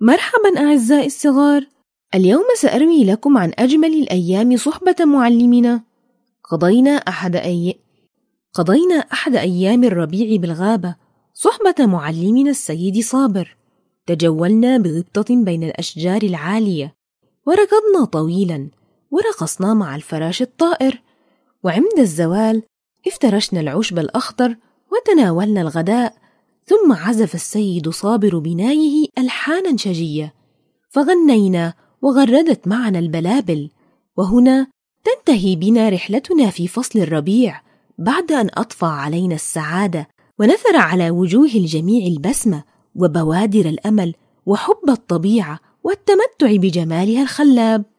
مرحبا أعزائي الصغار اليوم سأروي لكم عن أجمل الأيام صحبة معلمنا قضينا أحد أي... قضينا أحد أيام الربيع بالغابة صحبة معلمنا السيد صابر تجولنا بغبطة بين الأشجار العالية وركضنا طويلا ورقصنا مع الفراش الطائر وعند الزوال افترشنا العشب الأخضر وتناولنا الغداء ثم عزف السيد صابر بنايه ألحانا شجية فغنينا وغردت معنا البلابل وهنا تنتهي بنا رحلتنا في فصل الربيع بعد أن أطفى علينا السعادة ونثر على وجوه الجميع البسمة وبوادر الأمل وحب الطبيعة والتمتع بجمالها الخلاب